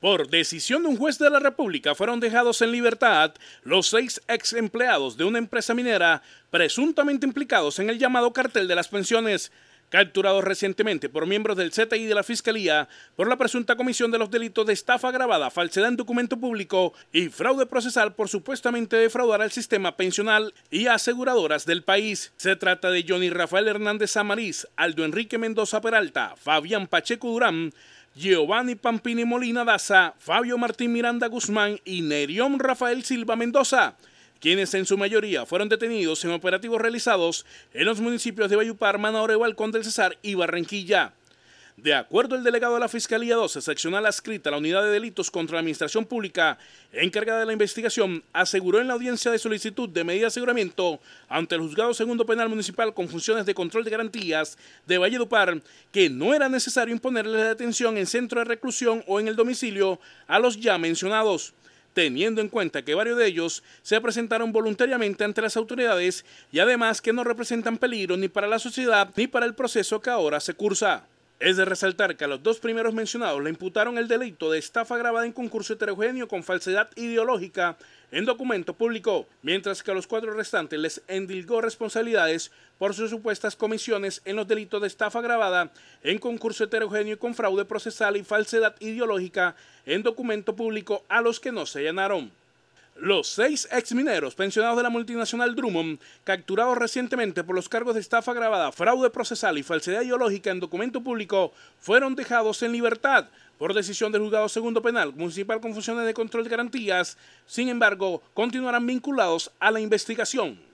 Por decisión de un juez de la República fueron dejados en libertad los seis ex empleados de una empresa minera presuntamente implicados en el llamado cartel de las pensiones capturados recientemente por miembros del CTI de la Fiscalía por la presunta comisión de los delitos de estafa agravada, falsedad en documento público y fraude procesal por supuestamente defraudar al sistema pensional y aseguradoras del país. Se trata de Johnny Rafael Hernández Samariz, Aldo Enrique Mendoza Peralta, Fabián Pacheco Durán, Giovanni Pampini Molina Daza, Fabio Martín Miranda Guzmán y Nerión Rafael Silva Mendoza quienes en su mayoría fueron detenidos en operativos realizados en los municipios de Bayupar, y Balcón del Cesar y Barranquilla. De acuerdo al delegado de la Fiscalía 12, seccional adscrita a la Unidad de Delitos contra la Administración Pública, encargada de la investigación, aseguró en la audiencia de solicitud de medida de aseguramiento ante el Juzgado Segundo Penal Municipal con funciones de control de garantías de Valledupar que no era necesario imponerle la detención en centro de reclusión o en el domicilio a los ya mencionados teniendo en cuenta que varios de ellos se presentaron voluntariamente ante las autoridades y además que no representan peligro ni para la sociedad ni para el proceso que ahora se cursa. Es de resaltar que a los dos primeros mencionados le imputaron el delito de estafa grabada en concurso heterogéneo con falsedad ideológica en documento público, mientras que a los cuatro restantes les endilgó responsabilidades por sus supuestas comisiones en los delitos de estafa grabada en concurso heterogéneo con fraude procesal y falsedad ideológica en documento público a los que no se llenaron. Los seis ex mineros pensionados de la multinacional Drummond, capturados recientemente por los cargos de estafa agravada, fraude procesal y falsedad ideológica en documento público, fueron dejados en libertad por decisión del juzgado segundo penal municipal con funciones de control de garantías. Sin embargo, continuarán vinculados a la investigación.